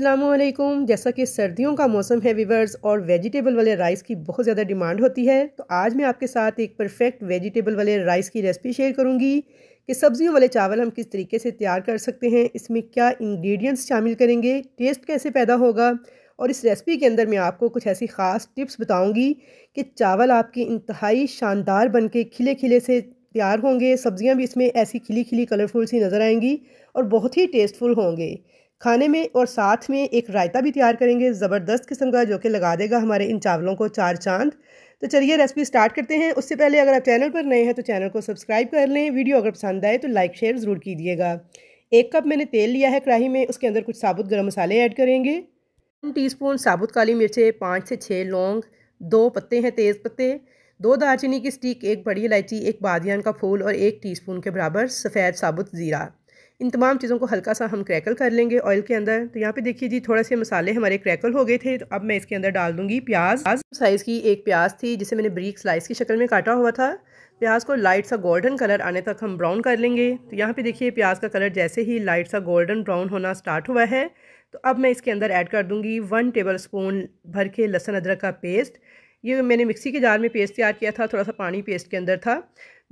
अल्लाम जैसा कि सर्दियों का मौसम है विवर्स और वेजिटेबल वाले राइस की बहुत ज़्यादा डिमांड होती है तो आज मैं आपके साथ एक परफेक्ट वेजिटेबल वाले राइस की रेसिपी शेयर करूंगी कि सब्जियों वाले चावल हम किस तरीके से तैयार कर सकते हैं इसमें क्या इंग्रेडिएंट्स शामिल करेंगे टेस्ट कैसे पैदा होगा और इस रेसिपी के अंदर मैं आपको कुछ ऐसी ख़ास टिप्स बताऊँगी कि चावल आपके इंतहाई शानदार बन के खिले खिले से तैयार होंगे सब्ज़ियाँ भी इसमें ऐसी खिली खिली कलरफुल सी नज़र आएँगी और बहुत ही टेस्टफुल होंगे खाने में और साथ में एक रायता भी तैयार करेंगे ज़बरदस्त किस्म का जो कि लगा देगा हमारे इन चावलों को चार चांद तो चलिए रेसिपी स्टार्ट करते हैं उससे पहले अगर आप चैनल पर नए हैं तो चैनल को सब्सक्राइब कर लें वीडियो अगर पसंद आए तो लाइक शेयर ज़रूर कीजिएगा एक कप मैंने तेल लिया है कढ़ाई में उसके अंदर कुछ साबुत गर्म मसाले ऐड करेंगे तीन स्पून साबुत काली मिर्चें पाँच से छः लौंग दो पत्ते हैं तेज़ पत्ते दो दालचीनी की स्टिक एक बड़ी इलायची एक बादियान का फूल और एक टीस्पून के बराबर सफ़ेद साबुत ज़ीरा इन तमाम चीज़ों को हल्का सा हम क्रैकल कर लेंगे ऑयल के अंदर तो यहाँ पे देखिए जी थोड़े से मसाले हमारे क्रैकल हो गए थे तो अब मैं इसके अंदर डाल दूँगी प्याज साइज़ की एक प्याज थी जिसे मैंने ब्रीक स्लाइस की शक्ल में काटा हुआ था प्याज को लाइट सा गोल्डन कलर आने तक हम ब्राउन कर लेंगे तो यहाँ पे देखिए प्याज का कलर जैसे ही लाइट सा गोल्डन ब्राउन होना स्टार्ट हुआ है तो अब मैं इसके अंदर ऐड कर दूँगी वन टेबल स्पून भर के लहसन अदरक का पेस्ट ये मैंने मिक्सी के जार में पेस्ट तैयार किया था थोड़ा सा पानी पेस्ट के अंदर था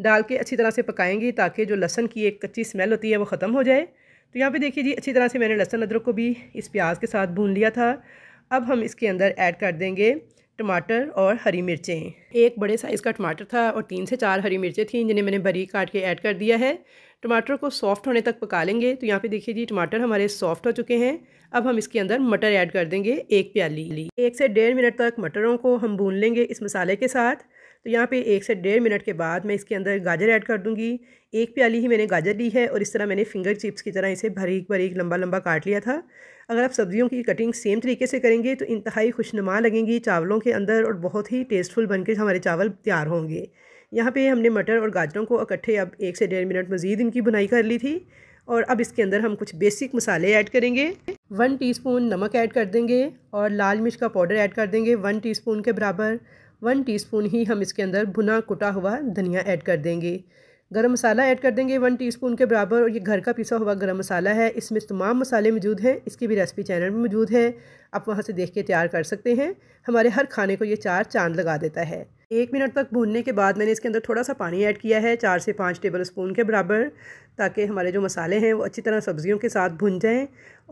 डाल के अच्छी तरह से पकाएंगे ताकि जो लहसन की एक कच्ची स्मेल होती है वो ख़त्म हो जाए तो यहाँ पे देखिए जी अच्छी तरह से मैंने लहसन अदरक को भी इस प्याज के साथ भून लिया था अब हम इसके अंदर ऐड कर देंगे टमाटर और हरी मिर्चें एक बड़े साइज़ का टमाटर था और तीन से चार हरी मिर्चें थी जिन्हें मैंने बरी काट के ऐड कर दिया है टमाटर को सॉफ़्ट होने तक पका लेंगे तो यहाँ पे देखिए जी टमाटर हमारे सॉफ़्ट हो चुके हैं अब हम इसके अंदर मटर ऐड कर देंगे एक प्याली एक से डेढ़ मिनट तक मटरों को हम भून लेंगे इस मसाले के साथ तो यहाँ पे एक से डेढ़ मिनट के बाद मैं इसके अंदर गाजर ऐड कर दूँगी एक प्याली ही मैंने गाजर ली है और इस तरह मैंने फिंगर चिप्स की तरह इसे भरीक भरीक लंबा लंबा काट लिया था अगर आप सब्जियों की कटिंग सेम तरीके से करेंगे तो इंतहाई खुशनुमा लगेंगी चावलों के अंदर और बहुत ही टेस्टफुल बनकर हमारे चावल तैयार होंगे यहाँ पे हमने मटर और गाजरों को इकट्ठे अब एक से डेढ़ मिनट मज़ीद इनकी बुनाई कर ली थी और अब इसके अंदर हम कुछ बेसिक मसाले ऐड करेंगे वन टीस्पून नमक ऐड कर देंगे और लाल मिर्च का पाउडर ऐड कर देंगे वन टीस्पून के बराबर वन टीस्पून ही हम इसके अंदर भुना कुटा हुआ धनिया ऐड कर देंगे गरम मसाला ऐड कर देंगे वन टीस्पून के बराबर और ये घर का पिसा हुआ गरम मसाला है इसमें तमाम मसाले मौजूद हैं इसकी भी रेसिपी चैनल में मौजूद है आप वहाँ से देख के तैयार कर सकते हैं हमारे हर खाने को ये चार चांद लगा देता है एक मिनट तक भूनने के बाद मैंने इसके अंदर थोड़ा सा पानी ऐड किया है चार से पाँच टेबल स्पून के बराबर ताकि हमारे जो मसाले हैं वो अच्छी तरह सब्ज़ियों के साथ भुन जाएँ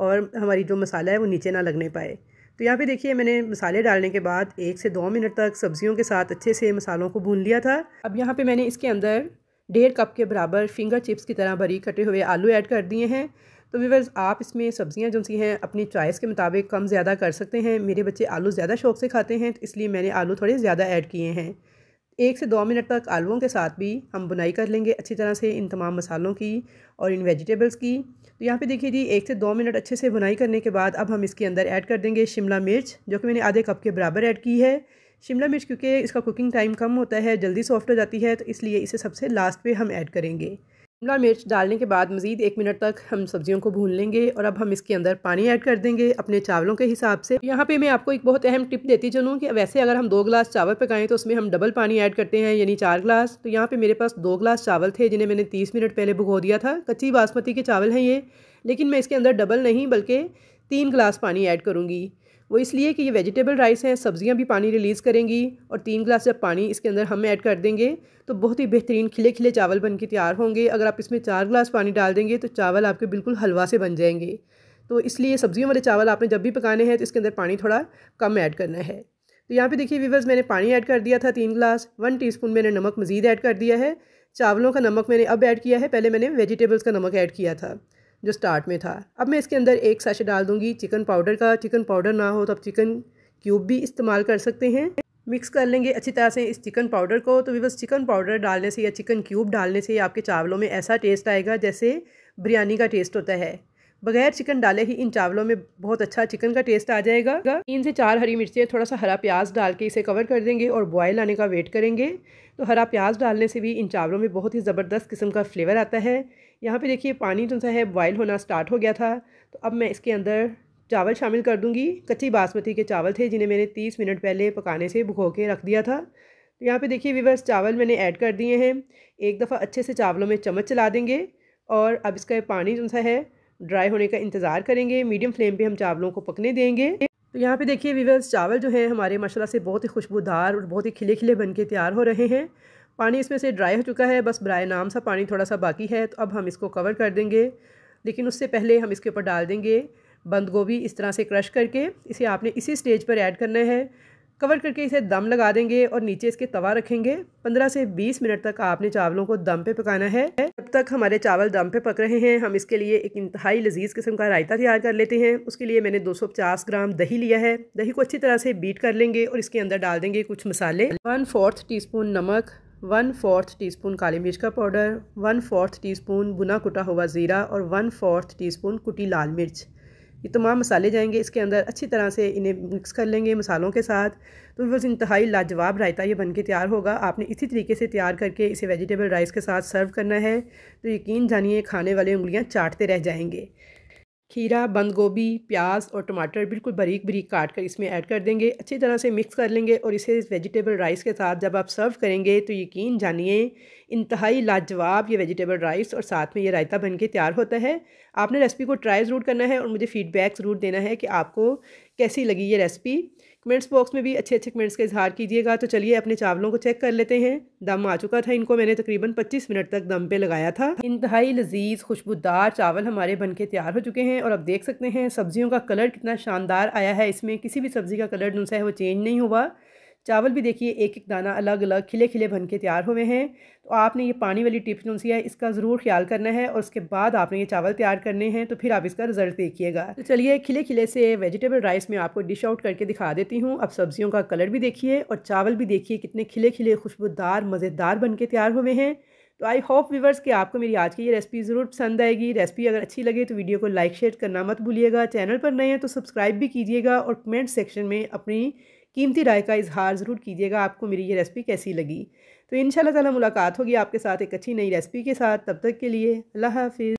और हमारी जो मसाला है वो नीचे ना लगने पाए तो यहाँ पे देखिए मैंने मसाले डालने के बाद एक से दो मिनट तक सब्जियों के साथ अच्छे से मसालों को भून लिया था अब यहाँ पे मैंने इसके अंदर डेढ़ कप के बराबर फिंगर चिप्स की तरह भरी कटे हुए आलू ऐड कर दिए हैं तो वीवर्स आप इसमें सब्ज़ियाँ जो सी हैं अपनी चॉइस के मुताबिक कम ज़्यादा कर सकते हैं मेरे बच्चे आलू ज़्यादा शौक से खाते हैं तो इसलिए मैंने आलू थोड़े ज़्यादा ऐड किए हैं एक से दो मिनट तक आलुओं के साथ भी हम बुनाई कर लेंगे अच्छी तरह से इन तमाम मसालों की और इन वेजिटेबल्स की तो यहाँ पे देखिए जी एक से दो मिनट अच्छे से बुनाई करने के बाद अब हम इसके अंदर ऐड कर देंगे शिमला मिर्च जो कि मैंने आधे कप के बराबर ऐड की है शिमला मिर्च क्योंकि इसका कुकिंग टाइम कम होता है जल्दी सॉफ्ट हो जाती है तो इसलिए इसे सबसे लास्ट पर हम ऐड करेंगे शिमला मिर्च डालने के बाद मज़ीद एक मिनट तक हम सब्जियों को भून लेंगे और अब हम इसके अंदर पानी ऐड कर देंगे अपने चावलों के हिसाब से यहाँ पे मैं आपको एक बहुत अहम टिप देती चलूँ कि वैसे अगर हम दो गिलास चावल पकाएं तो उसमें हम डबल पानी ऐड करते हैं यानी चार गिलास तो यहाँ पर मेरे पास दो गिलास चावल थे जिन्हें मैंने तीस मिनट पहले भुगो दिया था कच्ची बासमती के चावल हैं ये लेकिन मैं इसके अंदर डबल नहीं बल्कि तीन गिलास पानी ऐड करूँगी वो इसलिए कि ये वेजिटेबल राइस हैं सब्ज़ियाँ भी पानी रिलीज़ करेंगी और तीन ग्लास जब पानी इसके अंदर हम ऐड कर देंगे तो बहुत ही बेहतरीन खिले खिले चावल बन के तैयार होंगे अगर आप इसमें चार गिलास पानी डाल देंगे तो चावल आपके बिल्कुल हलवा से बन जाएंगे तो इसलिए सब्ज़ियों वाले चावल आपने जब भी पकाने हैं तो इसके अंदर पानी थोड़ा कम ऐड करना है तो यहाँ पे देखिए वीवर्स मैंने पानी ऐड कर दिया था तीन ग्लास वन टीस्पून मैंने नमक मज़ीद ऐड कर दिया है चावलों का नमक मैंने अब ऐड किया है पहले मैंने वेजिटेबल्स का नमक ऐड किया था जो स्टार्ट में था अब मैं इसके अंदर एक साशे डाल दूँगी चिकन पाउडर का चिकन पाउडर ना हो तो आप चिकन क्यूब भी इस्तेमाल कर सकते हैं मिक्स कर लेंगे अच्छी तरह से इस चिकन पाउडर को तो बस चिकन पाउडर डालने से या चिकन क्यूब डालने से आपके चावलों में ऐसा टेस्ट आएगा जैसे बिरयानी का टेस्ट होता है बगैर चिकन डाले ही इन चावलों में बहुत अच्छा चिकन का टेस्ट आ जाएगा तीन से चार हरी मिर्चें थोड़ा सा हरा प्याज डाल के इसे कवर कर देंगे और बॉयल आने का वेट करेंगे तो हरा प्याज डालने से भी इन चावलों में बहुत ही ज़बरदस्त किस्म का फ्लेवर आता है यहाँ पे देखिए पानी जो सा है बॉयल होना स्टार्ट हो गया था तो अब मैं इसके अंदर चावल शामिल कर दूँगी कच्ची बासमती के चावल थे जिन्हें मैंने तीस मिनट पहले पकाने से भुगो के रख दिया था तो यहाँ पे देखिए विवर्स चावल मैंने ऐड कर दिए हैं एक दफ़ा अच्छे से चावलों में चम्मच चला देंगे और अब इसका पानी जो सा है ड्राई होने का इंतज़ार करेंगे मीडियम फ्लेम पे हम चावलों को पकने देंगे तो यहाँ पे देखिए विवर्स चावल जो है हमारे माशाल्लाह से बहुत ही खुशबूदार और बहुत ही खिले खिले बन के तैयार हो रहे हैं पानी इसमें से ड्राई हो चुका है बस ब्राय नाम सा पानी थोड़ा सा बाकी है तो अब हम इसको कवर कर देंगे लेकिन उससे पहले हम इसके ऊपर डाल देंगे बंद गोभी इस तरह से क्रश करके इसे आपने इसी स्टेज पर ऐड करना है कवर करके इसे दम लगा देंगे और नीचे इसके तवा रखेंगे 15 से 20 मिनट तक आपने चावलों को दम पे पकाना है जब तक हमारे चावल दम पे पक रहे हैं हम इसके लिए एक इंतहाई लजीज किस्म का रायता तैयार कर लेते हैं उसके लिए मैंने 250 ग्राम दही लिया है दही को अच्छी तरह से बीट कर लेंगे और इसके अंदर डाल देंगे कुछ मसाले वन फोर्थ टी नमक वन फोर्थ टीस्पून काली मिर्च का पाउडर वन फोर्थ टीस्पून बुना कुटा हुआ ज़ीरा और वन फोर्थ टीस्पून कुटी लाल मिर्च ये तमाम मसाले जाएंगे इसके अंदर अच्छी तरह से इन्हें मिक्स कर लेंगे मसालों के साथ तो बस इंतहाई लाजवाब रायता ये बन के तैयार होगा आपने इसी तरीके से तैयार करके इसे वेजिटेबल राइस के साथ सर्व करना है तो यकीन जानिए खाने वाले उंगलियाँ चाटते रह जाएंगे खीरा बंद गोभी प्याज और टमाटर बिल्कुल बारीक बारीक काट कर इसमें ऐड कर देंगे अच्छी तरह से मिक्स कर लेंगे और इसे वेजिटेबल राइस के साथ जब आप सर्व करेंगे तो यकीन जानिए इंतहाई लाजवाब ये वेजिटेबल राइस और साथ में ये रायता बन के तैयार होता है आपने रेसिपी को ट्राई ज़रूर करना है और मुझे फ़ीडबैक ज़रूर देना है कि आपको कैसी लगी ये रेसिपी कमेंट्स बॉक्स में भी अच्छे अच्छे कमेंट्स का इजहार कीजिएगा तो चलिए अपने चावलों को चेक कर लेते हैं दम आ चुका था इनको मैंने तकरीबन 25 मिनट तक दम पे लगाया था इंतहाई लजीज खुशबूदार चावल हमारे बन के तैयार हो चुके हैं और अब देख सकते हैं सब्जियों का कलर कितना शानदार आया है इसमें किसी भी सब्ज़ी का कलर जो है वो चेंज नहीं हुआ चावल भी देखिए एक एक दाना अलग अलग खिले खिले बन के तैयार हुए हैं तो आपने ये पानी वाली टिप जो सी है इसका ज़रूर ख्याल करना है और उसके बाद आपने ये चावल तैयार करने हैं तो फिर आप इसका रिज़ल्ट देखिएगा तो चलिए खिले खिले से वेजिटेबल राइस में आपको डिश आउट करके दिखा देती हूँ अब सब्जियों का कलर भी देखिए और चावल भी देखिए कितने खिले खिले खुशबूदार मज़ेदार बन के तैयार हुए हैं तो आई होप व्यूवर्स कि आपको मेरी आज की ये रेसिपी ज़रूर पसंद आएगी रेसिपी अगर अच्छी लगे तो वीडियो को लाइक शेयर करना मत भूलिएगा चैनल पर नए हैं तो सब्सक्राइब भी कीजिएगा और कमेंट सेक्शन में अपनी कीमती राय का इजहार ज़रूर कीजिएगा आपको मेरी ये रेसिपी कैसी लगी तो इन ताला मुलाकात होगी आपके साथ एक अच्छी नई रेसिपी के साथ तब तक के लिए अल्लाह हाफिज़